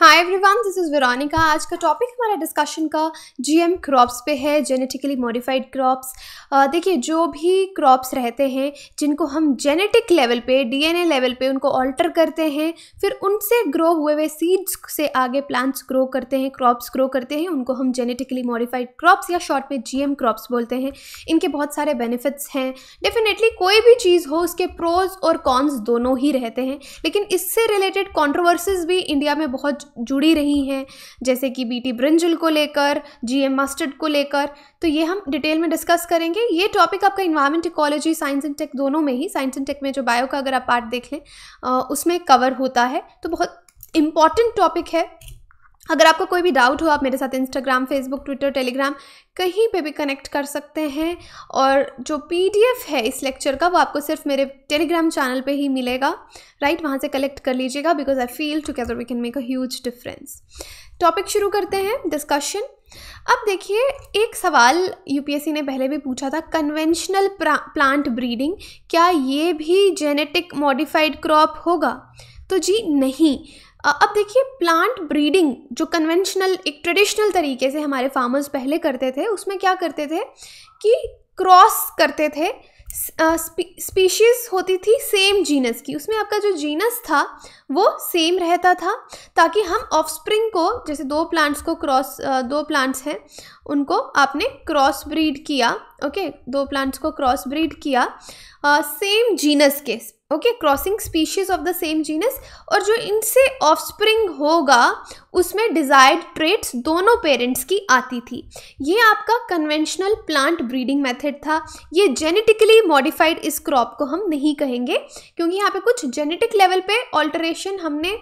Hi everyone this is Veronica आज का topic हमारा डिस्कशन का जीएम क्रॉप्स पे है जेनेटिकली मॉडिफाइड क्रॉप्स देखिए जो भी क्रॉप्स रहते हैं जिनको हम जेनेटिक लेवल पे डीएनए लेवल पे उनको ऑल्टर करते हैं फिर उनसे ग्रो हुए हुए सीड्स से आगे प्लांट्स ग्रो करते हैं क्रॉप्स ग्रो करते हैं उनको हम जेनेटिकली मॉडिफाइड क्रॉप्स या शॉर्ट में जी क्रॉप्स बोलते हैं इनके बहुत सारे बेनिफिट्स हैं डेफिनेटली कोई भी चीज़ हो उसके प्रोज और कॉन्स दोनों ही रहते हैं लेकिन इससे रिलेटेड कॉन्ट्रोवर्सीज भी इंडिया में बहुत जुड़ी रही हैं जैसे कि बीटी ब्रिंजल को लेकर जीएम मस्टर्ड को लेकर तो ये हम डिटेल में डिस्कस करेंगे ये टॉपिक आपका environment ecology science and tech दोनों में ही साइंस एंड टेक में जो बायो का अगर आप पार्ट देख लें उसमें कवर होता है तो बहुत इम्पॉर्टेंट टॉपिक है अगर आपको कोई भी डाउट हो आप मेरे साथ इंस्टाग्राम फेसबुक ट्विटर टेलीग्राम कहीं पे भी कनेक्ट कर सकते हैं और जो पीडीएफ है इस लेक्चर का वो आपको सिर्फ मेरे टेलीग्राम चैनल पे ही मिलेगा राइट वहाँ से कलेक्ट कर लीजिएगा because I feel together we can make a huge difference topic शुरू करते हैं डिस्कशन अब देखिए एक सवाल यूपीएससी ने पहले भी पूछा था कन्वेंशनल प्लांट ब्रीडिंग क्या ये भी जेनेटिक मॉडिफाइड क्रॉप होगा तो जी नहीं अब देखिए प्लांट ब्रीडिंग जो कन्वेंशनल एक ट्रेडिशनल तरीके से हमारे फार्मर्स पहले करते थे उसमें क्या करते थे कि क्रॉस करते थे स्पीशीज़ होती थी सेम जीनस की उसमें आपका जो जीनस था वो सेम रहता था ताकि हम ऑफस्प्रिंग को जैसे दो प्लांट्स को क्रॉस दो प्लांट्स हैं उनको आपने क्रॉस ब्रीड किया ओके दो प्लांट्स को क्रॉस ब्रीड किया सेम जीनस के okay crossing species of the same genus और जो इनसे ऑफस्प्रिंग होगा उसमें डिजायर्ड ट्रेट्स दोनों पेरेंट्स की आती थी ये आपका कन्वेंशनल प्लांट ब्रीडिंग मेथड था ये जेनेटिकली मॉडिफाइड इस क्रॉप को हम नहीं कहेंगे क्योंकि यहाँ पे कुछ जेनेटिक लेवल पे ऑल्टरेशन हमने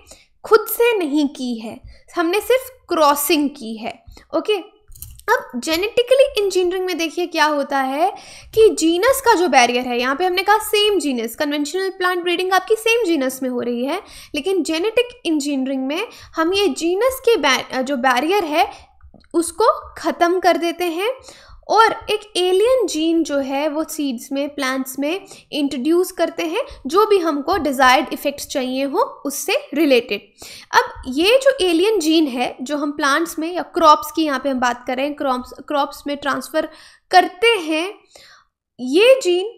खुद से नहीं की है हमने सिर्फ क्रॉसिंग की है ओके okay? अब जेनेटिकली इंजीनियरिंग में देखिए क्या होता है कि जीनस का जो बैरियर है यहाँ पे हमने कहा same genus conventional plant breeding आपकी सेम जीनस में हो रही है लेकिन जेनेटिक इंजीनियरिंग में हम ये जीनस के बै, जो बैरियर है उसको ख़त्म कर देते हैं और एक एलियन जीन जो है वो सीड्स में प्लांट्स में इंट्रोड्यूस करते हैं जो भी हमको डिज़ायर्ड इफ़ेक्ट्स चाहिए हो उससे रिलेटेड अब ये जो एलियन जीन है जो हम प्लांट्स में या क्रॉप्स की यहाँ पे हम बात कर रहे हैं क्रॉप्स क्रॉप्स में ट्रांसफ़र करते हैं ये जीन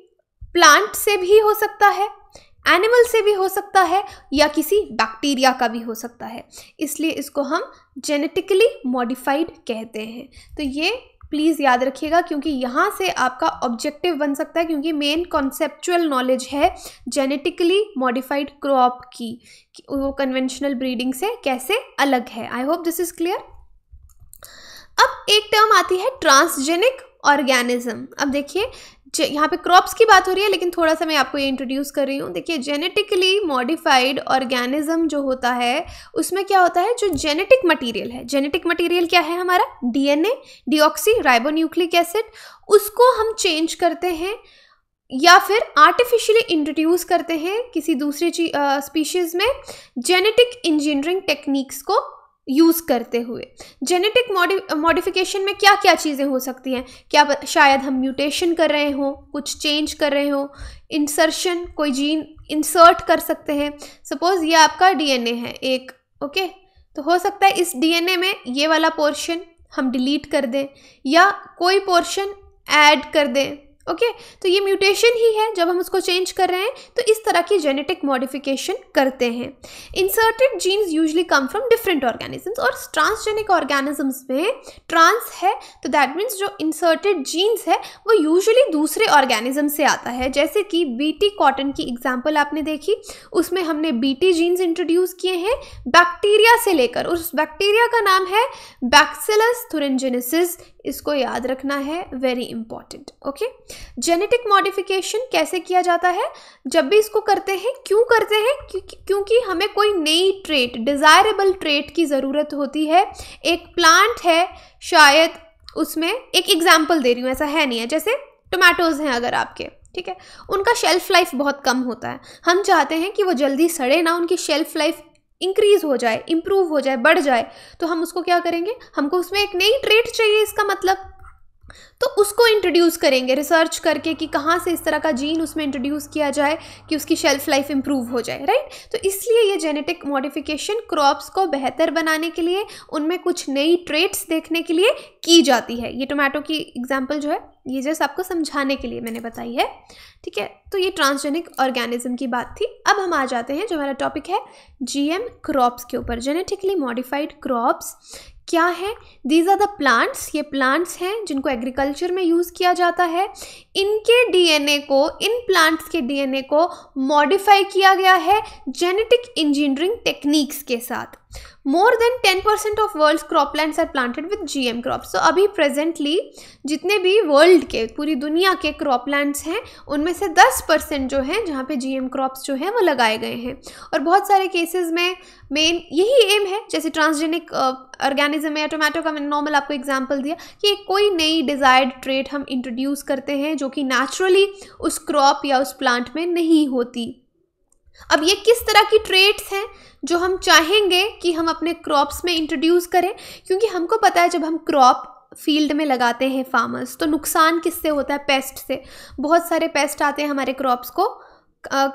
प्लांट से भी हो सकता है एनिमल से भी हो सकता है या किसी बैक्टीरिया का भी हो सकता है इसलिए इसको हम जेनेटिकली मॉडिफाइड कहते हैं तो ये प्लीज़ याद रखिएगा क्योंकि यहाँ से आपका ऑब्जेक्टिव बन सकता है क्योंकि मेन कॉन्सेप्चुअल नॉलेज है जेनेटिकली मॉडिफाइड क्रॉप की वो कन्वेंशनल ब्रीडिंग से कैसे अलग है I hope this is clear अब एक टर्म आती है ट्रांसजेनिक ऑर्गेनिज्म अब देखिए यहाँ पे क्रॉप्स की बात हो रही है लेकिन थोड़ा सा मैं आपको ये इंट्रोड्यूस कर रही हूँ देखिए जेनेटिकली मॉडिफाइड ऑर्गेनिज्म जो होता है उसमें क्या होता है जो जेनेटिक मटेरियल है जेनेटिक मटेरियल क्या है हमारा डीएनए डीऑक्सी राइबोन्यूक्लिक एसिड उसको हम चेंज करते हैं या फिर आर्टिफिशियली इंट्रोड्यूस करते हैं किसी दूसरे स्पीशीज़ में जेनेटिक इंजीनियरिंग टेक्निक्स को यूज़ करते हुए जेनेटिक मॉडिफिकेशन में क्या क्या चीज़ें हो सकती हैं क्या शायद हम म्यूटेशन कर रहे हों कुछ चेंज कर रहे हों इंसर्शन कोई जीन इंसर्ट कर सकते हैं सपोज़ ये आपका डीएनए है एक ओके तो हो सकता है इस डीएनए में ये वाला पोर्शन हम डिलीट कर दें या कोई पोर्शन ऐड कर दें ओके okay? तो ये म्यूटेशन ही है जब हम उसको चेंज कर रहे हैं तो इस तरह की जेनेटिक मॉडिफिकेशन करते हैं inserted genes usually come from different organisms और ट्रांसजेनिक ऑर्गेनिजम्स में ट्रांस है तो दैट मीन्स जो इंसर्टेड जीन्स है वो यूजली दूसरे ऑर्गेनिज्म से आता है जैसे कि बीटी कॉटन की एग्जाम्पल आपने देखी उसमें हमने बीटी जीन्स इंट्रोड्यूस किए हैं बैक्टीरिया से लेकर उस बैक्टीरिया का नाम है बैक्सिलस थुरेंजेनेसिस इसको याद रखना है very important okay genetic modification कैसे किया जाता है जब भी इसको करते हैं क्यों करते हैं क्योंकि हमें कोई नई ट्रेट डिज़ायरेबल ट्रेट की ज़रूरत होती है एक प्लांट है शायद उसमें एक एग्जाम्पल दे रही हूँ ऐसा है नहीं है जैसे टोमेटोज़ हैं अगर आपके ठीक है उनका शेल्फ़ लाइफ बहुत कम होता है हम चाहते हैं कि वो जल्दी सड़े ना उनकी शेल्फ़ लाइफ इंक्रीज हो जाए इम्प्रूव हो जाए बढ़ जाए तो हम उसको क्या करेंगे हमको उसमें एक नई ट्रेट चाहिए इसका मतलब तो उसको इंट्रोड्यूस करेंगे रिसर्च करके कि कहाँ से इस तरह का जीन उसमें इंट्रोड्यूस किया जाए कि उसकी शेल्फ लाइफ इंप्रूव हो जाए राइट तो इसलिए ये जेनेटिक मॉडिफिकेशन क्रॉप्स को बेहतर बनाने के लिए उनमें कुछ नई ट्रेट्स देखने के लिए की जाती है ये टोमेटो की एग्जाम्पल जो है ये जैसे आपको समझाने के लिए मैंने बताई है ठीक है तो ये ट्रांसजेनिक ऑर्गेनिज्म की बात थी अब हम आ जाते हैं जो हमारा टॉपिक है जीएम क्रॉप्स के ऊपर जेनेटिकली मॉडिफाइड क्रॉप्स क्या है दीज आर द प्लांट्स ये प्लांट्स हैं जिनको एग्रीकल्चर में यूज़ किया जाता है इनके डीएनए को इन प्लांट्स के डीएनए को मॉडिफाई किया गया है जेनेटिक इंजीनियरिंग टेक्निक्स के साथ more than ten percent of world croplands are planted with M crops तो अभी प्रेजेंटली जितने भी वर्ल्ड के पूरी दुनिया के क्रॉपलैंड्स हैं उनमें से दस परसेंट जो है जहाँ पे एम क्रॉप्स जो हैं वो लगाए गए हैं और बहुत सारे केसेज में मेन यही एम है जैसे ट्रांसजेनिक ऑर्गेनिज्म है टोमेटो का मैंने नॉर्मल आपको एग्जाम्पल दिया कि एक कोई नई डिज़ायर्ड ट्रेड हम इंट्रोड्यूस करते हैं जो कि नेचुरली उस क्रॉप या उस प्लांट में नहीं होती अब ये किस तरह की ट्रेट्स हैं जो हम चाहेंगे कि हम अपने क्रॉप्स में इंट्रोड्यूस करें क्योंकि हमको पता है जब हम क्रॉप फील्ड में लगाते हैं फार्मर्स तो नुकसान किससे होता है पेस्ट से बहुत सारे पेस्ट आते हैं हमारे क्रॉप्स को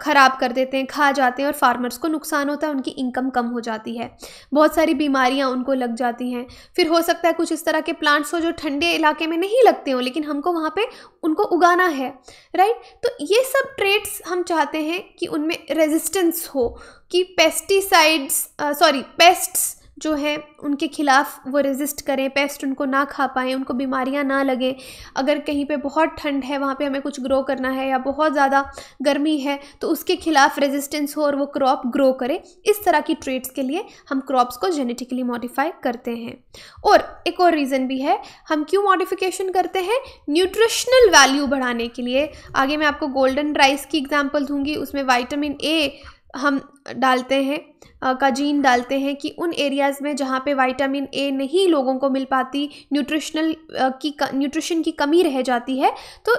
ख़राब कर देते हैं खा जाते हैं और फार्मर्स को नुकसान होता है उनकी इनकम कम हो जाती है बहुत सारी बीमारियाँ उनको लग जाती हैं फिर हो सकता है कुछ इस तरह के प्लांट्स हो जो ठंडे इलाके में नहीं लगते हों लेकिन हमको वहाँ पर उनको उगाना है राइट तो ये सब ट्रेड्स हम चाहते हैं कि उनमें रेजिस्टेंस हो कि पेस्टिसाइड्स सॉरी पेस्ट्स जो है उनके ख़िलाफ़ वो रेजिस्ट करें पेस्ट उनको ना खा पाएँ उनको बीमारियां ना लगे अगर कहीं पे बहुत ठंड है वहाँ पे हमें कुछ ग्रो करना है या बहुत ज़्यादा गर्मी है तो उसके ख़िलाफ़ रेजिस्टेंस हो और वो क्रॉप ग्रो करे इस तरह की ट्रेड्स के लिए हम क्रॉप्स को जेनेटिकली मॉडिफाई करते हैं और एक और रीज़न भी है हम क्यों मॉडिफिकेशन करते हैं न्यूट्रिशनल वैल्यू बढ़ाने के लिए आगे मैं आपको गोल्डन राइस की एग्ज़ाम्पल दूँगी उसमें वाइटामिन ए हम डालते हैं का जीन डालते हैं कि उन एरियाज़ में जहाँ पे विटामिन ए नहीं लोगों को मिल पाती न्यूट्रिशनल की न्यूट्रिशन की कमी रह जाती है तो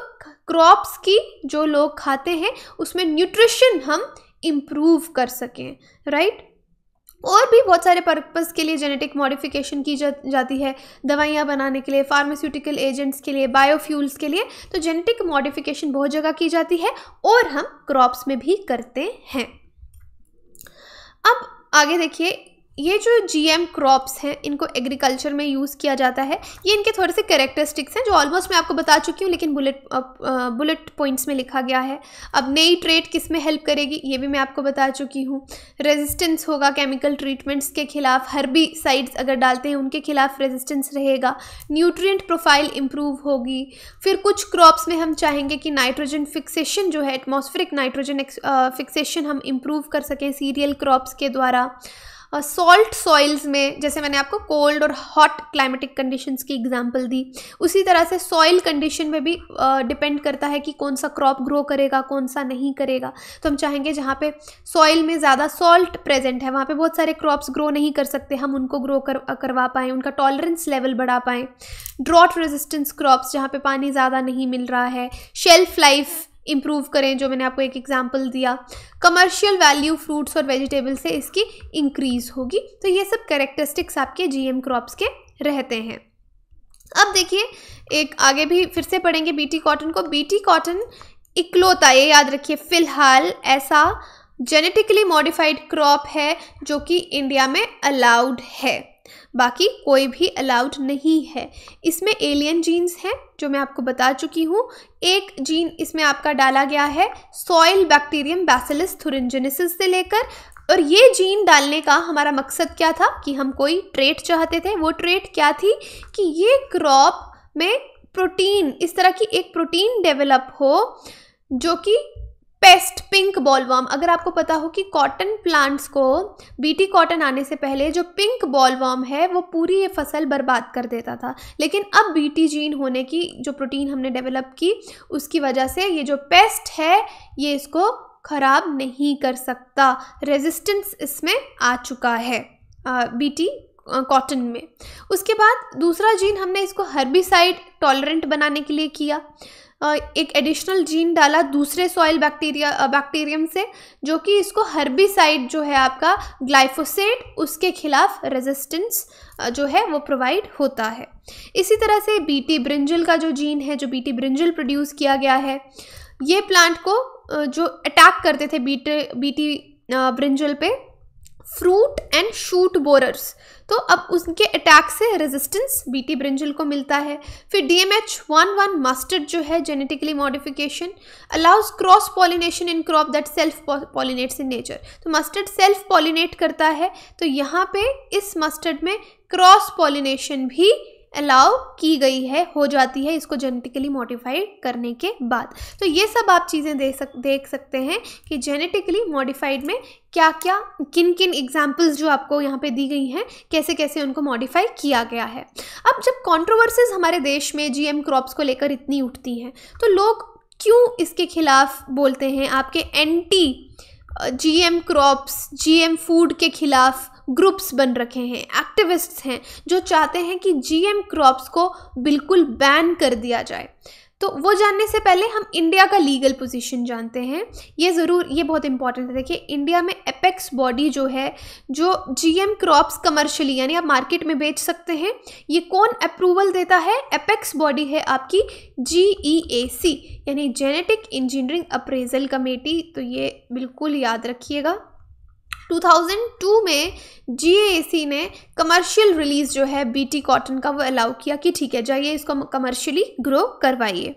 क्रॉप्स की जो लोग खाते हैं उसमें न्यूट्रिशन हम इम्प्रूव कर सकें राइट और भी बहुत सारे पर्पज़ के लिए जेनेटिक मॉडिफिकेशन की जा, जाती है दवाइयाँ बनाने के लिए फार्मास्यूटिकल एजेंट्स के लिए बायोफ्यूल्स के लिए तो जेनेटिक मॉडिफिकेशन बहुत जगह की जाती है और हम क्रॉप्स में भी करते हैं अब आगे देखिए ये जो जीएम क्रॉप्स हैं इनको एग्रीकल्चर में यूज़ किया जाता है ये इनके थोड़े से कैरेक्टरिस्टिक्स हैं जो ऑलमोस्ट मैं आपको बता चुकी हूँ लेकिन बुलेट बुलेट पॉइंट्स में लिखा गया है अब नई ट्रेड किस में हेल्प करेगी ये भी मैं आपको बता चुकी हूँ रेजिस्टेंस होगा केमिकल ट्रीटमेंट्स के खिलाफ भी साइड्स अगर डालते हैं उनके खिलाफ रेजिस्टेंस रहेगा न्यूट्रियट प्रोफाइल इम्प्रूव होगी फिर कुछ क्रॉप्स में हम चाहेंगे कि नाइट्रोजन फिक्सेशन जो है एटमॉस्फेरिक नाइट्रोजन फिक्सेशन हम इम्प्रूव कर सकें सीरियल क्रॉप्स के द्वारा सॉल्ट सॉइल्स में जैसे मैंने आपको कोल्ड और हॉट क्लाइमेटिक कंडीशंस की एग्जांपल दी उसी तरह से सॉइल कंडीशन में भी डिपेंड uh, करता है कि कौन सा क्रॉप ग्रो करेगा कौन सा नहीं करेगा तो हम चाहेंगे जहाँ पे सॉइल में ज़्यादा सॉल्ट प्रेजेंट है वहाँ पे बहुत सारे क्रॉप्स ग्रो नहीं कर सकते हम उनको ग्रो कर करवा पाएँ उनका टॉलरेंस लेवल बढ़ा पाएँ ड्रॉट रेजिस्टेंस क्रॉप्स जहाँ पर पानी ज़्यादा नहीं मिल रहा है शेल्फ लाइफ इम्प्रूव करें जो मैंने आपको एक एग्जाम्पल दिया कमर्शियल वैल्यू फ्रूट्स और वेजिटेबल से इसकी इंक्रीज होगी तो ये सब करेक्टरिस्टिक्स आपके जीएम क्रॉप्स के रहते हैं अब देखिए एक आगे भी फिर से पढ़ेंगे बीटी कॉटन को बीटी कॉटन इकलौता ये याद रखिए फिलहाल ऐसा जेनेटिकली मॉडिफाइड क्रॉप है जो कि इंडिया में अलाउड है बाकी कोई भी अलाउड नहीं है इसमें एलियन जीन्स हैं जो मैं आपको बता चुकी हूँ एक जीन इसमें आपका डाला गया है सॉइल बैक्टीरियम बैसिलिस थुरंजेनेसिस से लेकर और ये जीन डालने का हमारा मकसद क्या था कि हम कोई ट्रेट चाहते थे वो ट्रेट क्या थी कि ये क्रॉप में प्रोटीन इस तरह की एक प्रोटीन डेवलप हो जो कि पेस्ट पिंक बॉलवर्म अगर आपको पता हो कि कॉटन प्लांट्स को बीटी कॉटन आने से पहले जो पिंक बॉलवर्म है वो पूरी ये फसल बर्बाद कर देता था लेकिन अब बीटी जीन होने की जो प्रोटीन हमने डेवलप की उसकी वजह से ये जो पेस्ट है ये इसको ख़राब नहीं कर सकता रेजिस्टेंस इसमें आ चुका है बीटी कॉटन में उसके बाद दूसरा जीन हमने इसको हर्बिसाइड टॉलरेंट बनाने के लिए किया एक एडिशनल जीन डाला दूसरे सॉइल बैक्टीरिया बैक्टीरियम से जो कि इसको हर्बिसाइड जो है आपका ग्लाइफोसेट उसके खिलाफ रेजिस्टेंस जो है वो प्रोवाइड होता है इसी तरह से बीटी ब्रिंजल का जो जीन है जो बीटी ब्रिंजल प्रोड्यूस किया गया है ये प्लांट को जो अटैक करते थे बीटे बीटी ब्रिंजल पे फ्रूट एंड शूट बोरर्स तो अब उनके अटैक से रेजिस्टेंस बीटी ब्रिंजल को मिलता है फिर D M H one one mustard जो है genetically modification allows cross pollination in crop that self pollinates in nature तो मस्टर्ड सेल्फ पॉलिनेट करता है तो यहाँ पे इस मस्टर्ड में क्रॉस पॉलिनेशन भी अलाउ की गई है हो जाती है इसको जेनेटिकली मॉडिफाइड करने के बाद तो ये सब आप चीज़ें देख सक देख सकते हैं कि जेनेटिकली मॉडिफाइड में क्या क्या किन किन एग्जाम्पल्स जो आपको यहाँ पे दी गई हैं कैसे कैसे उनको मॉडिफाई किया गया है अब जब कॉन्ट्रोवर्सीज हमारे देश में एम क्रॉप्स को लेकर इतनी उठती हैं तो लोग क्यों इसके खिलाफ बोलते हैं आपके anti M crops M food के खिलाफ ग्रुप्स बन रखे हैं एक्टिविस्ट्स हैं जो चाहते हैं कि जीएम क्रॉप्स को बिल्कुल बैन कर दिया जाए तो वो जानने से पहले हम इंडिया का लीगल पोजीशन जानते हैं ये ज़रूर ये बहुत इंपॉर्टेंट है देखिए इंडिया में एपेक्स बॉडी जो है जो जीएम क्रॉप्स कमर्शियली यानी आप मार्केट में बेच सकते हैं ये कौन अप्रूवल देता है एपेक्स बॉडी है आपकी जीईएसी e यानी जेनेटिक इंजीनियरिंग अप्रेजल कमेटी तो ये बिल्कुल याद रखिएगा 2002 में जी ने कमर्शियल रिलीज़ जो है बी कॉटन का वो अलाउ किया कि ठीक है जाइए इसको कमर्शियली ग्रो करवाइए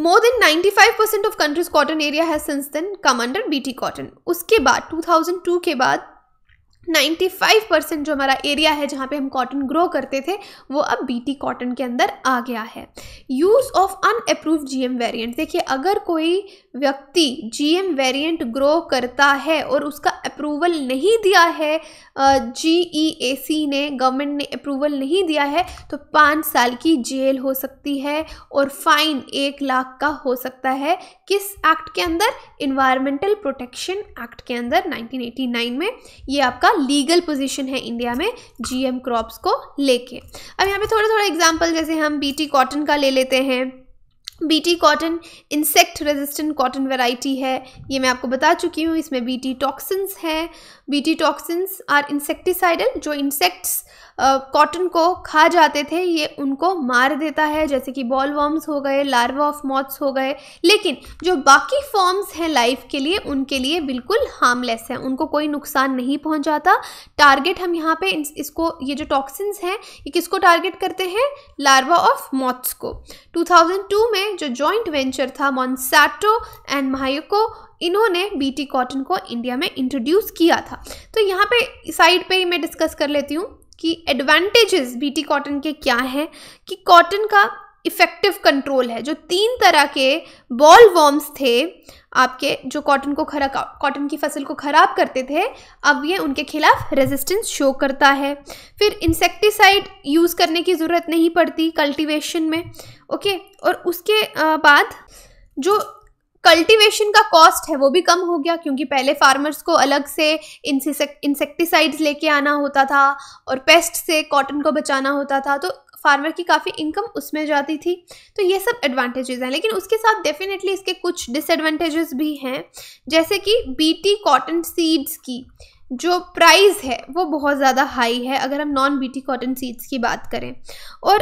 more than 95 percent of country's cotton area है since then come under B cotton उसके बाद 2002 के बाद 95 परसेंट जो हमारा एरिया है जहाँ पे हम कॉटन ग्रो करते थे वो अब बीटी कॉटन के अंदर आ गया है use of unapproved GM variant देखिए अगर कोई व्यक्ति जीएम वेरिएंट ग्रो करता है और उसका अप्रूवल नहीं दिया है जीईएसी e ने गवर्नमेंट ने अप्रूवल नहीं दिया है तो पाँच साल की जेल हो सकती है और फाइन एक लाख का हो सकता है किस एक्ट के अंदर इन्वायरमेंटल प्रोटेक्शन एक्ट के अंदर नाइनटीन में ये आपका लीगल पोजीशन है इंडिया में जीएम क्रॉप्स को लेके अब यहाँ पे थोड़ा थोड़ा एग्जांपल जैसे हम बीटी कॉटन का ले लेते हैं BT cotton insect resistant cotton variety है ये मैं आपको बता चुकी हूँ इसमें बीटी टॉक्सिन्स हैं बीटी टॉक्सिन्स आर इंसेक्टिसाइडल जो इंसेक्ट्स कॉटन को खा जाते थे ये उनको मार देता है जैसे कि बॉल वर्म्स हो गए लार्वा ऑफ मॉथ्स हो गए लेकिन जो बाकी फॉर्म्स हैं लाइफ के लिए उनके लिए बिल्कुल हार्मलेस हैं उनको कोई नुकसान नहीं पहुंचाता टारगेट हम यहाँ पे इसको ये जो टॉक्सिन्स हैं ये किसको टारगेट करते हैं लार्वा ऑफ मॉथ्स को 2002 में जो जॉइंट वेंचर था मॉन्सैटो एंड महायोको इन्होंने बीटी कॉटन को इंडिया में इंट्रोड्यूस किया था तो यहाँ पे साइड पे ही मैं डिस्कस कर लेती हूँ कि एडवांटेजेस बीटी कॉटन के क्या हैं कि कॉटन का इफ़ेक्टिव कंट्रोल है जो तीन तरह के बॉल वॉर्म्स थे आपके जो कॉटन को खरा कॉटन की फसल को ख़राब करते थे अब ये उनके खिलाफ रेजिस्टेंस शो करता है फिर इंसेक्टिसाइड यूज़ करने की ज़रूरत नहीं पड़ती कल्टीवेशन में ओके और उसके बाद जो कल्टीवेशन का कॉस्ट है वो भी कम हो गया क्योंकि पहले फार्मर्स को अलग से इंसेक्टिसाइड्स लेके आना होता था और पेस्ट से कॉटन को बचाना होता था तो फार्मर की काफ़ी इनकम उसमें जाती थी तो ये सब एडवांटेजेस हैं लेकिन उसके साथ डेफिनेटली इसके कुछ डिसएडवांटेजेस भी हैं जैसे कि बीटी कॉटन सीड्स की जो प्राइस है वो बहुत ज़्यादा हाई है अगर हम नॉन बीटी कॉटन सीड्स की बात करें और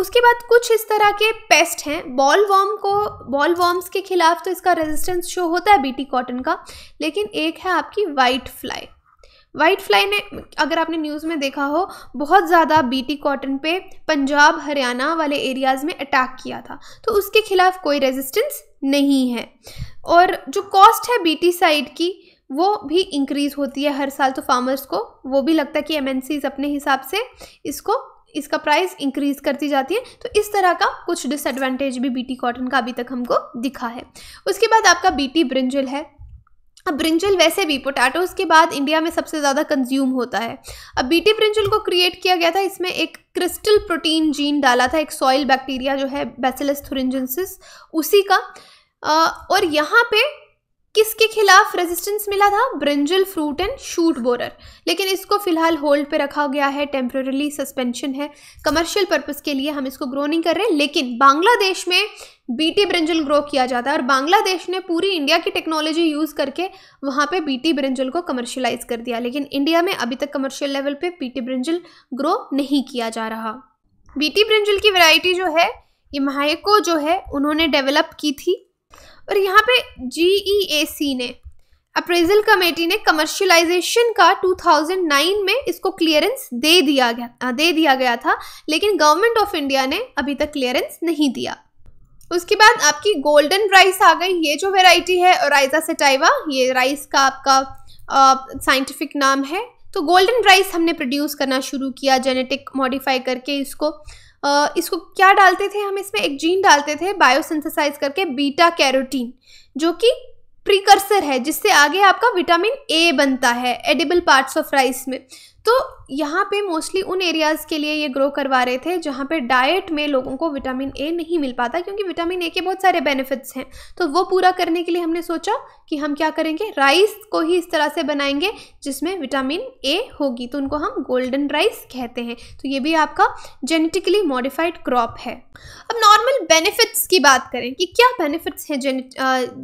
उसके बाद कुछ इस तरह के पेस्ट हैं बॉल वॉर्म को बॉल वॉर्म्स के खिलाफ तो इसका रेजिस्टेंस शो होता है बीटी कॉटन का लेकिन एक है आपकी वाइट फ्लाई वाइट फ्लाई ने अगर आपने न्यूज़ में देखा हो बहुत ज़्यादा बीटी कॉटन पे पंजाब हरियाणा वाले एरियाज़ में अटैक किया था तो उसके खिलाफ कोई रेजिस्टेंस नहीं है और जो कॉस्ट है बीटी साइड की वो भी इंक्रीज़ होती है हर साल तो फार्मर्स को वो भी लगता है कि एम अपने हिसाब से इसको इसका प्राइस इंक्रीज करती जाती है तो इस तरह का कुछ डिसएडवांटेज भी बीटी कॉटन का अभी तक हमको दिखा है उसके बाद आपका बीटी ब्रिंजल है अब ब्रिंजल वैसे भी पोटैटोज़ के बाद इंडिया में सबसे ज़्यादा कंज्यूम होता है अब बीटी ब्रिंजल को क्रिएट किया गया था इसमें एक क्रिस्टल प्रोटीन जीन डाला था एक सॉइल बैक्टीरिया जो है बेसिलस थुरिंजेंसिस उसी का और यहाँ पे किसके खिलाफ रेजिस्टेंस मिला था brinjal fruit and shoot borer लेकिन इसको फिलहाल होल्ड पे रखा गया है टेम्प्रेरली सस्पेंशन है कमर्शियल पर्पस के लिए हम इसको ग्रो नहीं कर रहे लेकिन बांग्लादेश में बीटी ब्रिंजल ग्रो किया जाता है और बांग्लादेश ने पूरी इंडिया की टेक्नोलॉजी यूज़ करके वहाँ पे बीटी ब्रिंजल को कमर्शलाइज कर दिया लेकिन इंडिया में अभी तक कमर्शियल लेवल पर बीटी ब्रिंजल ग्रो नहीं किया जा रहा बीटी ब्रिंजल की वैरायटी जो है ये महायको जो है उन्होंने डेवलप की थी पर यहाँ पे जी e ने अप्रेजल कमेटी ने कमर्शियलाइजेशन का 2009 में इसको क्लियरेंस दे दिया गया दे दिया गया था लेकिन गवर्नमेंट ऑफ इंडिया ने अभी तक क्लियरेंस नहीं दिया उसके बाद आपकी गोल्डन राइस आ गई ये जो वेराइटी है राइजा सेटाइवा ये राइस का आपका साइंटिफिक नाम है तो गोल्डन राइस हमने प्रोड्यूस करना शुरू किया जेनेटिक मॉडिफाई करके इसको इसको क्या डालते थे हम इसमें एक जीन डालते थे बायोसिंथेसाइज करके बीटा कैरोटीन जो कि प्रीकर्सर है जिससे आगे आपका विटामिन ए बनता है एडिबल पार्ट्स ऑफ राइस में तो यहाँ पे मोस्टली उन एरियाज़ के लिए ये ग्रो करवा रहे थे जहाँ पे डाइट में लोगों को विटामिन ए नहीं मिल पाता क्योंकि विटामिन ए के बहुत सारे बेनिफिट्स हैं तो वो पूरा करने के लिए हमने सोचा कि हम क्या करेंगे राइस को ही इस तरह से बनाएंगे जिसमें विटामिन ए होगी तो उनको हम गोल्डन राइस कहते हैं तो ये भी आपका जेनेटिकली मॉडिफाइड क्रॉप है अब नॉर्मल बेनिफिट्स की बात करें कि क्या बेनिफिट्स हैं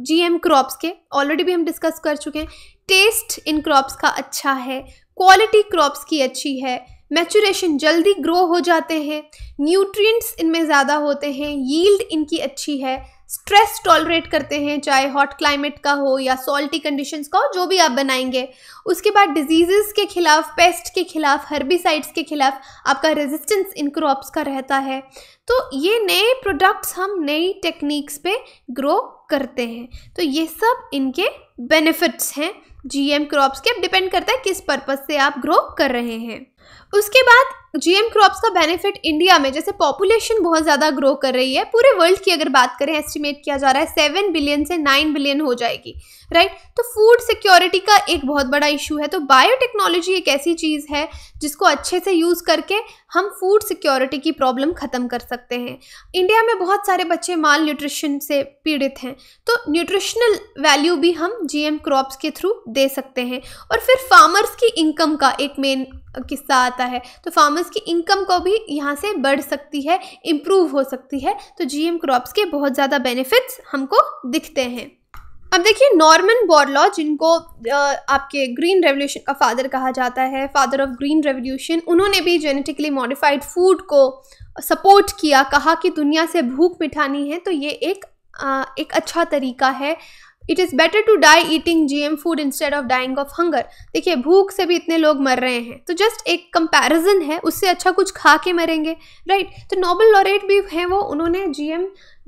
जी एम क्रॉप्स के ऑलरेडी भी हम डिस्कस कर चुके हैं टेस्ट इन क्रॉप्स का अच्छा है क्वालिटी क्रॉप्स की अच्छी है मैचुरेशन जल्दी ग्रो हो जाते हैं न्यूट्रिएंट्स इनमें ज़्यादा होते हैं यील्ड इनकी अच्छी है स्ट्रेस टॉलरेट करते हैं चाहे हॉट क्लाइमेट का हो या सॉल्टी कंडीशंस का हो जो भी आप बनाएंगे उसके बाद डिजीज़ के खिलाफ पेस्ट के खिलाफ हर्बिसाइड्स के खिलाफ आपका रेजिस्टेंस इन क्रॉप्स का रहता है तो ये नए प्रोडक्ट्स हम नई टेक्निक्स पे ग्रो करते हैं तो ये सब इनके बेनिफिट्स हैं जीएम क्रॉप्स के डिपेंड करता है किस पर्पज़ से आप ग्रो कर रहे हैं उसके बाद जीएम क्रॉप्स का बेनिफिट इंडिया में जैसे पॉपुलेशन बहुत ज़्यादा ग्रो कर रही है पूरे वर्ल्ड की अगर बात करें एस्टिमेट किया जा रहा है सेवन बिलियन से नाइन बिलियन हो जाएगी राइट तो फूड सिक्योरिटी का एक बहुत बड़ा इशू है तो बायोटेक्नोलॉजी एक ऐसी चीज़ है जिसको अच्छे से यूज़ करके हम फूड सिक्योरिटी की प्रॉब्लम ख़त्म कर सकते हैं इंडिया में बहुत सारे बच्चे माल न्यूट्रिशन से पीड़ित हैं तो न्यूट्रिशनल वैल्यू भी हम जीएम क्रॉप्स के थ्रू दे सकते हैं और फिर फार्मर्स की इनकम का एक मेन किस्सा आता है तो फार्मर फार्मर्स की इनकम को भी यहाँ से बढ़ सकती है इम्प्रूव हो सकती है तो जीएम क्रॉप्स के बहुत ज़्यादा बेनिफिट्स हमको दिखते हैं अब देखिए नॉर्मन बॉर्लॉ जिनको आपके ग्रीन रेवोल्यूशन का फादर कहा जाता है फादर ऑफ ग्रीन रेवोल्यूशन उन्होंने भी जेनेटिकली मॉडिफाइड फूड को सपोर्ट किया कहा कि दुनिया से भूख मिठानी है तो ये एक एक अच्छा तरीका है it is better to die eating G M food instead of dying of hunger देखिए भूख से भी इतने लोग मर रहे हैं तो जस्ट एक कंपेरिजन है उससे अच्छा कुछ खा के मरेंगे राइट तो नॉबल लॉरेट भी हैं वो उन्होंने जी एम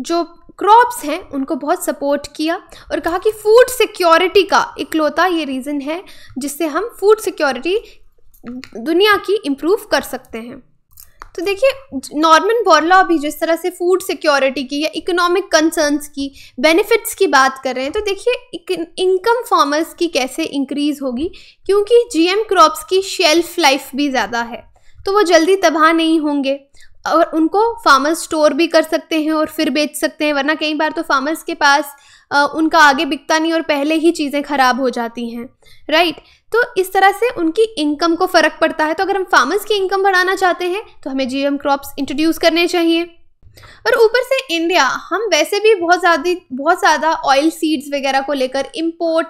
जो क्रॉप्स हैं उनको बहुत सपोर्ट किया और कहा कि फूड सिक्योरिटी का इकलौता ये रीज़न है जिससे हम फूड सिक्योरिटी दुनिया की इम्प्रूव कर सकते हैं तो देखिए नॉर्मन बोरला अभी जिस तरह से फूड सिक्योरिटी की या इकोनॉमिक कंसर्न्स की बेनिफिट्स की बात कर रहे हैं तो देखिए इनकम फार्मर्स की कैसे इंक्रीज होगी क्योंकि जीएम क्रॉप्स की शेल्फ लाइफ भी ज़्यादा है तो वो जल्दी तबाह नहीं होंगे और उनको फार्मर्स स्टोर भी कर सकते हैं और फिर बेच सकते हैं वरना कई बार तो फार्मर्स के पास उनका आगे बिकता नहीं और पहले ही चीज़ें ख़राब हो जाती हैं राइट तो इस तरह से उनकी इनकम को फ़र्क पड़ता है तो अगर हम फार्मर्स की इनकम बढ़ाना चाहते हैं तो हमें जी एम क्रॉप्स इंट्रोड्यूस करने चाहिए और ऊपर से इंडिया हम वैसे भी बहुत ज़्यादा बहुत ज़्यादा ऑयल सीड्स वगैरह को लेकर इम्पोर्ट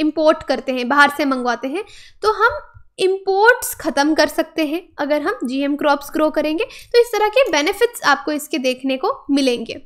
इम्पोर्ट करते हैं बाहर से मंगवाते हैं तो हम इम्पोर्ट्स ख़त्म कर सकते हैं अगर हम जीएम क्रॉप्स ग्रो करेंगे तो इस तरह के बेनिफिट्स आपको इसके देखने को मिलेंगे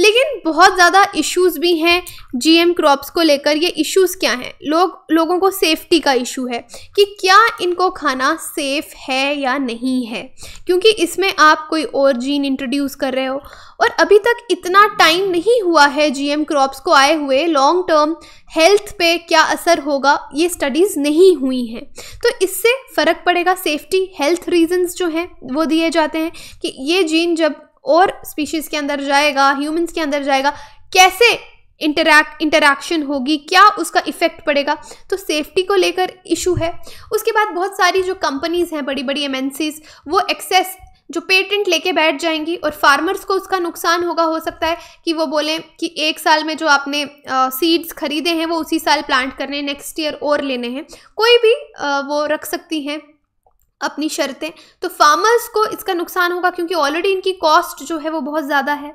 लेकिन बहुत ज़्यादा इश्यूज भी हैं जीएम क्रॉप्स को लेकर ये इश्यूज क्या हैं लोग लोगों को सेफ्टी का इशू है कि क्या इनको खाना सेफ है या नहीं है क्योंकि इसमें आप कोई और जीन इंट्रोड्यूस कर रहे हो और अभी तक इतना टाइम नहीं हुआ है जीएम क्रॉप्स को आए हुए लॉन्ग टर्म हेल्थ पे क्या असर होगा ये स्टडीज़ नहीं हुई हैं तो इससे फ़र्क पड़ेगा सेफ्टी हेल्थ रीजंस जो हैं वो दिए जाते हैं कि ये जीन जब और स्पीशीज़ के अंदर जाएगा ह्यूमंस के अंदर जाएगा कैसे इंटरैक्ट इंटरैक्शन होगी क्या उसका इफ़ेक्ट पड़ेगा तो सेफ्टी को लेकर इशू है उसके बाद बहुत सारी जो कंपनीज़ हैं बड़ी बड़ी एमएनसीज वो एक्सेस जो पेटेंट लेके बैठ जाएंगी और फार्मर्स को उसका नुकसान होगा हो सकता है कि वो बोलें कि एक साल में जो आपने सीड्स खरीदे हैं वो उसी साल प्लांट करने नेक्स्ट ईयर और लेने हैं कोई भी आ, वो रख सकती हैं अपनी शर्तें तो फार्मर्स को इसका नुकसान होगा क्योंकि ऑलरेडी इनकी कॉस्ट जो है वो बहुत ज़्यादा है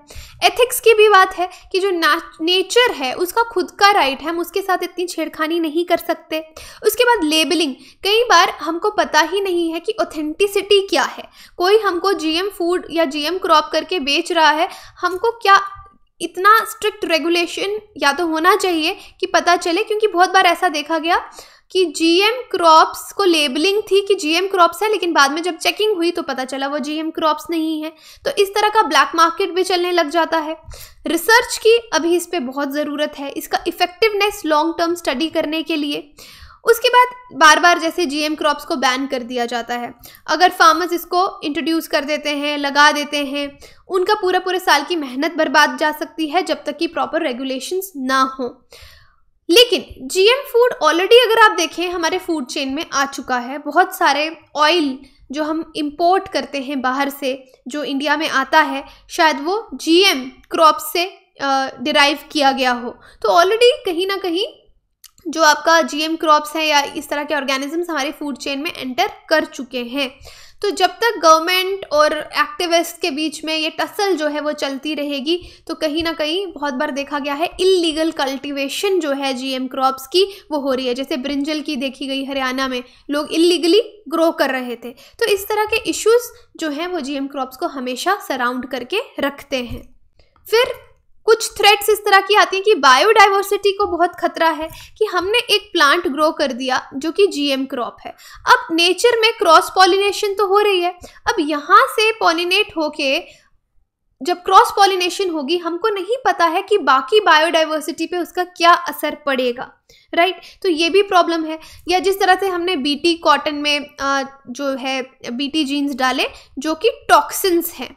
एथिक्स की भी बात है कि जो नेचर है उसका खुद का राइट है हम उसके साथ इतनी छेड़खानी नहीं कर सकते उसके बाद लेबलिंग कई बार हमको पता ही नहीं है कि ऑथेंटिसिटी क्या है कोई हमको जीएम फूड या जीएम क्रॉप करके बेच रहा है हमको क्या इतना स्ट्रिक्ट रेगुलेशन या तो होना चाहिए कि पता चले क्योंकि बहुत बार ऐसा देखा गया कि जीएम क्रॉप्स को लेबलिंग थी कि जीएम क्रॉप्स है लेकिन बाद में जब चेकिंग हुई तो पता चला वो जीएम क्रॉप्स नहीं है तो इस तरह का ब्लैक मार्केट भी चलने लग जाता है रिसर्च की अभी इस पर बहुत ज़रूरत है इसका इफ़ेक्टिवनेस लॉन्ग टर्म स्टडी करने के लिए उसके बाद बार बार जैसे जीएम क्रॉप्स को बैन कर दिया जाता है अगर फार्मर्स इसको इंट्रोड्यूस कर देते हैं लगा देते हैं उनका पूरा पूरे साल की मेहनत बर्बाद जा सकती है जब तक कि प्रॉपर रेगुलेशंस ना हों लेकिन जीएम फूड ऑलरेडी अगर आप देखें हमारे फूड चेन में आ चुका है बहुत सारे ऑयल जो हम इंपोर्ट करते हैं बाहर से जो इंडिया में आता है शायद वो जीएम क्रॉप से डिराइव किया गया हो तो ऑलरेडी कहीं ना कहीं जो आपका जीएम क्रॉप्स है या इस तरह के ऑर्गेनिजम्स हमारे फूड चेन में एंटर कर चुके हैं तो जब तक गवर्नमेंट और एक्टिविस्ट के बीच में ये टसल जो है वो चलती रहेगी तो कहीं ना कहीं बहुत बार देखा गया है इलीगल कल्टिवेशन जो है जीएम क्रॉप्स की वो हो रही है जैसे ब्रिंजल की देखी गई हरियाणा में लोग इलीगली ग्रो कर रहे थे तो इस तरह के इश्यूज़ जो हैं वो जीएम क्रॉप्स को हमेशा सराउंड करके रखते हैं फिर कुछ थ्रेट्स इस तरह की आती हैं कि बायोडाइवर्सिटी को बहुत खतरा है कि हमने एक प्लांट ग्रो कर दिया जो कि जीएम क्रॉप है अब नेचर में क्रॉस पॉलिनेशन तो हो रही है अब यहाँ से पॉलिनेट होके जब क्रॉस पॉलिनेशन होगी हमको नहीं पता है कि बाकी बायोडाइवर्सिटी पे उसका क्या असर पड़ेगा राइट right? तो ये भी प्रॉब्लम है या जिस तरह से हमने बीटी कॉटन में जो है बीटी जीन्स डाले जो कि टॉक्सिन्स हैं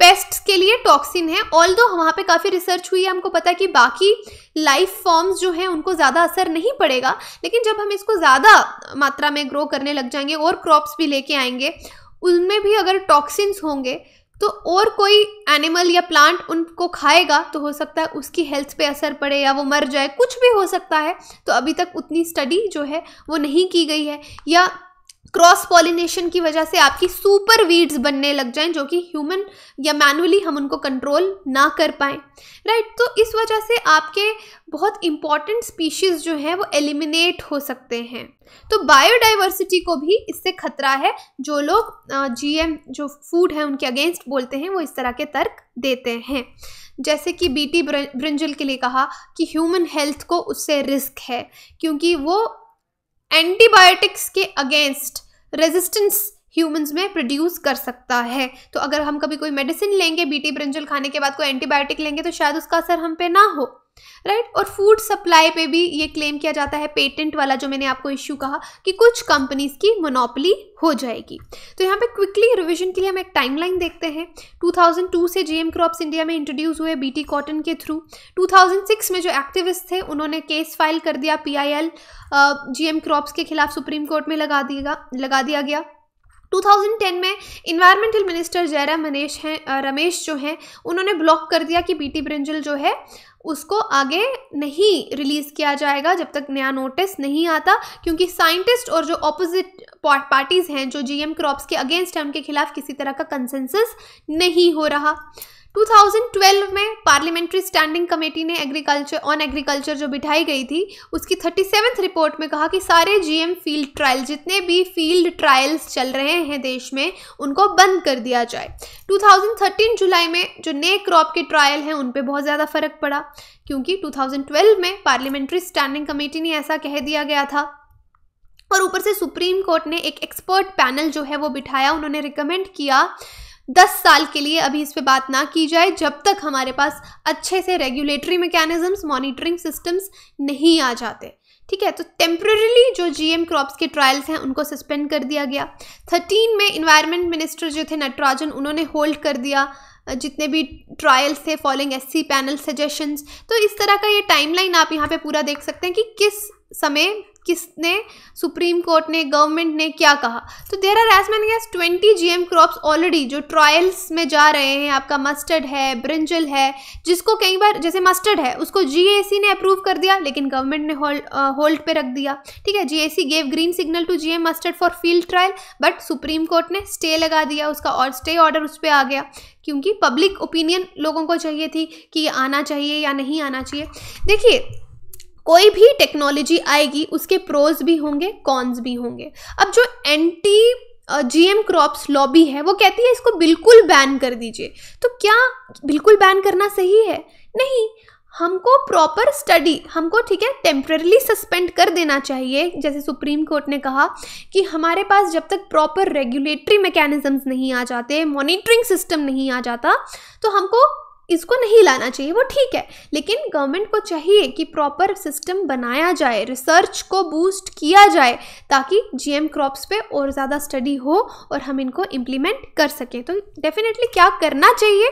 पेस्ट्स के लिए टॉक्सिन है ऑल दो वहाँ पर काफ़ी रिसर्च हुई है हमको पता कि बाकी लाइफ फॉर्म्स जो हैं उनको ज़्यादा असर नहीं पड़ेगा लेकिन जब हम इसको ज़्यादा मात्रा में ग्रो करने लग जाएंगे और क्रॉप्स भी लेके आएंगे उनमें भी अगर टॉक्सिन्स होंगे तो और कोई एनिमल या प्लांट उनको खाएगा तो हो सकता है उसकी हेल्थ पे असर पड़े या वो मर जाए कुछ भी हो सकता है तो अभी तक उतनी स्टडी जो है वो नहीं की गई है या क्रॉस पॉलिनेशन की वजह से आपकी सुपर वीड्स बनने लग जाएं जो कि ह्यूमन या मैनुअली हम उनको कंट्रोल ना कर पाए राइट right? तो इस वजह से आपके बहुत इम्पॉर्टेंट स्पीशीज़ जो हैं वो एलिमिनेट हो सकते हैं तो बायोडाइवर्सिटी को भी इससे खतरा है जो लोग जीएम जो फूड है उनके अगेंस्ट बोलते हैं वो इस तरह के तर्क देते हैं जैसे कि बीटी ब्रिंजल के लिए कहा कि ह्यूमन हेल्थ को उससे रिस्क है क्योंकि वो एंटीबायोटिक्स के अगेंस्ट रेजिस्टेंस ह्यूमंस में प्रोड्यूस कर सकता है तो अगर हम कभी कोई मेडिसिन लेंगे बीटी ब्रिंजल खाने के बाद कोई एंटीबायोटिक लेंगे तो शायद उसका असर हम पे ना हो राइट right? और फूड सप्लाई पे भी ये क्लेम किया जाता है पेटेंट वाला जो मैंने आपको इश्यू कहा कि कुछ कंपनीज की मोनोपली हो जाएगी तो यहाँ पे क्विकली रिवीजन के लिए हम एक टाइमलाइन देखते हैं 2002 से जीएम क्रॉप्स इंडिया में इंट्रोड्यूस हुए बीटी कॉटन के थ्रू 2006 में जो एक्टिविस्ट थे उन्होंने केस फाइल कर दिया पीआईएल जीएम क्रॉप्स के खिलाफ सुप्रीम कोर्ट में लगा दिया लगा दिया गया 2010 में इन्वायरमेंटल मिनिस्टर जयराम मनेश हैं रमेश जो हैं उन्होंने ब्लॉक कर दिया कि बीटी ब्रिंजल जो है उसको आगे नहीं रिलीज़ किया जाएगा जब तक नया नोटिस नहीं आता क्योंकि साइंटिस्ट और जो ऑपोजिट पार्टीज़ हैं जो जीएम क्रॉप्स के अगेंस्ट हैं उनके खिलाफ किसी तरह का कंसेंसस नहीं हो रहा 2012 में पार्लियामेंट्री स्टैंडिंग कमेटी ने एग्रीकल्चर ऑन एग्रीकल्चर जो बिठाई गई थी उसकी थर्टी रिपोर्ट में कहा कि सारे जीएम फील्ड ट्रायल जितने भी फील्ड ट्रायल्स चल रहे हैं देश में उनको बंद कर दिया जाए 2013 जुलाई में जो नए क्रॉप के ट्रायल हैं उन पर बहुत ज़्यादा फ़र्क पड़ा क्योंकि 2012 में पार्लियामेंट्री स्टैंडिंग कमेटी ने ऐसा कह दिया गया था और ऊपर से सुप्रीम कोर्ट ने एक एक्सपर्ट पैनल जो है वो बिठाया उन्होंने रिकमेंड किया दस साल के लिए अभी इस पर बात ना की जाए जब तक हमारे पास अच्छे से रेगुलेटरी मैकेनिज्म्स मॉनिटरिंग सिस्टम्स नहीं आ जाते ठीक है तो टेम्प्रेरीली जो जीएम क्रॉप्स के ट्रायल्स हैं उनको सस्पेंड कर दिया गया थर्टीन में इन्वायरमेंट मिनिस्टर जो थे नटराजन उन्होंने होल्ड कर दिया जितने भी ट्रायल्स थे फॉलोइंग एससी पैनल सजेशंस तो इस तरह का ये टाइमलाइन आप यहाँ पे पूरा देख सकते हैं कि किस समय किसने सुप्रीम कोर्ट ने गवर्नमेंट ने क्या कहा तो there are as many as twenty G M crops already जो ट्रायल्स में जा रहे हैं आपका मस्टर्ड है ब्रिंजल है जिसको कई बार जैसे मस्टर्ड है उसको जी ने अप्रूव कर दिया लेकिन गवर्नमेंट ने होल्ड होल्ड पे रख दिया ठीक है जी gave green signal to G mustard for field trial but supreme court ने स्टे लगा दिया उसका और स्टे ऑर्डर उस पर आ गया क्योंकि पब्लिक ओपिनियन लोगों को चाहिए थी कि ये आना चाहिए या नहीं आना चाहिए देखिए कोई भी टेक्नोलॉजी आएगी उसके प्रोज भी होंगे कॉन्स भी होंगे अब जो एंटी जीएम क्रॉप्स लॉबी है वो कहती है इसको बिल्कुल बैन कर दीजिए तो क्या बिल्कुल बैन करना सही है नहीं हमको प्रॉपर स्टडी हमको ठीक है टेम्प्रेरली सस्पेंड कर देना चाहिए जैसे सुप्रीम कोर्ट ने कहा कि हमारे पास जब तक प्रॉपर रेगुलेटरी मैकेनिज़म्स नहीं आ जाते मॉनिटरिंग सिस्टम नहीं आ जाता तो हमको इसको नहीं लाना चाहिए वो ठीक है लेकिन गवर्नमेंट को चाहिए कि प्रॉपर सिस्टम बनाया जाए रिसर्च को बूस्ट किया जाए ताकि जीएम क्रॉप्स पे और ज़्यादा स्टडी हो और हम इनको इम्प्लीमेंट कर सकें तो डेफिनेटली क्या करना चाहिए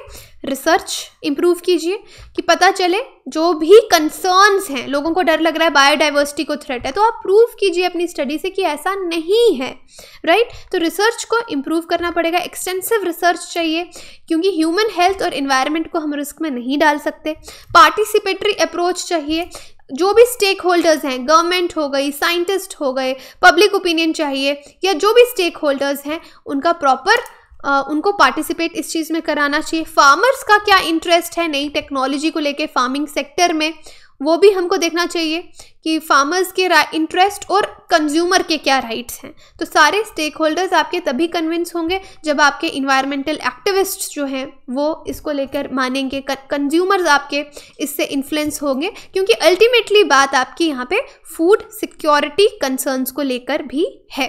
रिसर्च इम्प्रूव कीजिए कि पता चले जो भी कंसर्न्स हैं लोगों को डर लग रहा है बायोडाइवर्सिटी को थ्रेट है तो आप प्रूव कीजिए अपनी स्टडी से कि ऐसा नहीं है राइट right? तो रिसर्च को इम्प्रूव करना पड़ेगा एक्सटेंसिव रिसर्च चाहिए क्योंकि ह्यूमन हेल्थ और इन्वायरमेंट को हम रिस्क में नहीं डाल सकते पार्टिसिपेटरी अप्रोच चाहिए जो भी स्टेक होल्डर्स हैं गवर्नमेंट हो गई साइंटिस्ट हो गए पब्लिक ओपिनियन चाहिए या जो भी स्टेक होल्डर्स हैं उनका प्रॉपर उनको पार्टिसिपेट इस चीज़ में कराना चाहिए फार्मर्स का क्या इंटरेस्ट है नई टेक्नोलॉजी को लेके फार्मिंग सेक्टर में वो भी हमको देखना चाहिए कि फार्मर्स के इंटरेस्ट और कंज्यूमर के क्या राइट्स हैं तो सारे स्टेक होल्डर्स आपके तभी कन्विंस होंगे जब आपके इन्वायरमेंटल एक्टिविस्ट जो हैं वो इसको लेकर मानेंगे कंज्यूमर्स आपके इससे इन्फ्लुएंस होंगे क्योंकि अल्टीमेटली बात आपकी यहाँ पे फूड सिक्योरिटी कंसर्न्स को लेकर भी है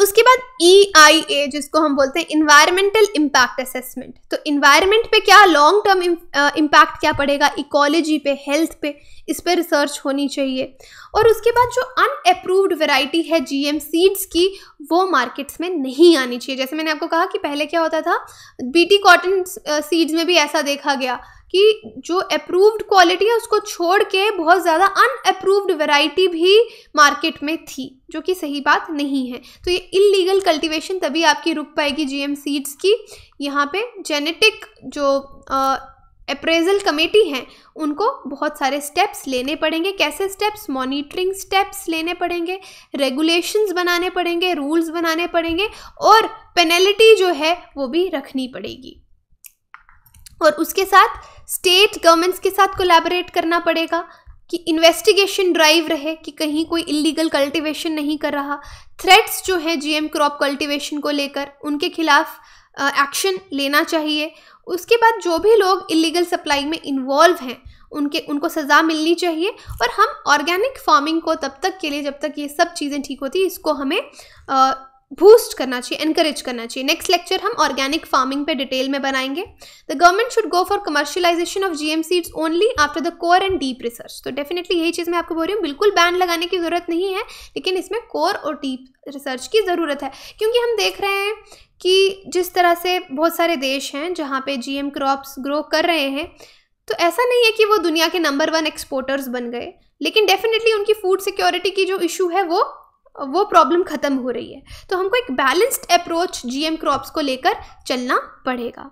उसके बाद ई आई ए जिसको हम बोलते हैं इन्वायरमेंटल इम्पैक्ट असेसमेंट तो इन्वायरमेंट पे क्या लॉन्ग टर्म इम्पैक्ट क्या पड़ेगा इकोलॉजी पे हेल्थ पे इस पर रिसर्च होनी चाहिए और उसके बाद जो अनअप्रूव्ड वेराइटी है जी एम सीड्स की वो मार्केट्स में नहीं आनी चाहिए जैसे मैंने आपको कहा कि पहले क्या होता था बी टी कॉटन सीड्स में भी ऐसा देखा गया कि जो अप्रूव्ड क्वालिटी है उसको छोड़ के बहुत ज़्यादा अनअप्रूव्ड वैरायटी भी मार्केट में थी जो कि सही बात नहीं है तो ये इलीगल कल्टीवेशन तभी आपकी रुक पाएगी जीएम सीड्स की यहाँ पे जेनेटिक जो आ, अप्रेजल कमेटी हैं उनको बहुत सारे स्टेप्स लेने पड़ेंगे कैसे स्टेप्स मॉनिटरिंग स्टेप्स लेने पड़ेंगे रेगुलेशंस बनाने पड़ेंगे रूल्स बनाने पड़ेंगे और पेनल्टी जो है वो भी रखनी पड़ेगी और उसके साथ स्टेट गवर्नमेंट्स के साथ कोलैबोरेट करना पड़ेगा कि इन्वेस्टिगेशन ड्राइव रहे कि कहीं कोई इलीगल कल्टीवेशन नहीं कर रहा थ्रेट्स जो हैं जीएम क्रॉप कल्टीवेशन को लेकर उनके खिलाफ एक्शन लेना चाहिए उसके बाद जो भी लोग इलीगल सप्लाई में इन्वॉल्व हैं उनके उनको सज़ा मिलनी चाहिए और हम ऑर्गेनिक फार्मिंग को तब तक के लिए जब तक ये सब चीज़ें ठीक होती इसको हमें आ, बूस्ट करना चाहिए इनक्रेज करना चाहिए नेक्स्ट लेक्चर हम ऑर्गेनिक फार्मिंग पे डिटेल में बनाएंगे the government should go for commercialisation of GM seeds only after the core and deep research तो डेफिनेटली यही चीज़ मैं आपको बोल रही हूँ बिल्कुल बैन लगाने की ज़रूरत नहीं है लेकिन इसमें कोर और डीप रिसर्च की ज़रूरत है क्योंकि हम देख रहे हैं कि जिस तरह से बहुत सारे देश हैं जहाँ पे जीएम क्रॉप्स ग्रो कर रहे हैं तो ऐसा नहीं है कि वो दुनिया के नंबर वन एक्सपोर्टर्स बन गए लेकिन डेफिनेटली उनकी फूड सिक्योरिटी की जो इशू है वो वो प्रॉब्लम ख़त्म हो रही है तो हमको एक बैलेंस्ड अप्रोच जीएम क्रॉप्स को लेकर चलना पड़ेगा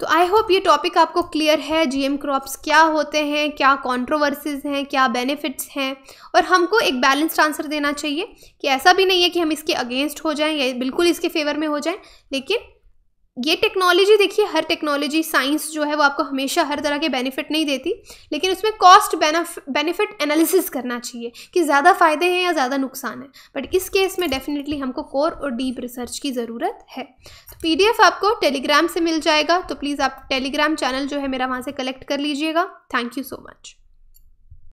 तो आई होप ये टॉपिक आपको क्लियर है जीएम क्रॉप्स क्या होते हैं क्या कॉन्ट्रोवर्सीज हैं क्या बेनिफिट्स हैं और हमको एक बैलेंस्ड आंसर देना चाहिए कि ऐसा भी नहीं है कि हम इसके अगेंस्ट हो जाएं या बिल्कुल इसके फेवर में हो जाएं लेकिन ये टेक्नोलॉजी देखिए हर टेक्नोलॉजी साइंस जो है वो आपको हमेशा हर तरह के बेनिफिट नहीं देती लेकिन उसमें कॉस्ट बेनिफिट एनालिसिस करना चाहिए कि ज़्यादा फ़ायदे हैं या ज़्यादा नुकसान है बट इस केस में डेफिनेटली हमको कोर और डीप रिसर्च की ज़रूरत है तो पी आपको टेलीग्राम से मिल जाएगा तो प्लीज़ आप टेलीग्राम चैनल जो है मेरा वहाँ से कलेक्ट कर लीजिएगा थैंक यू सो मच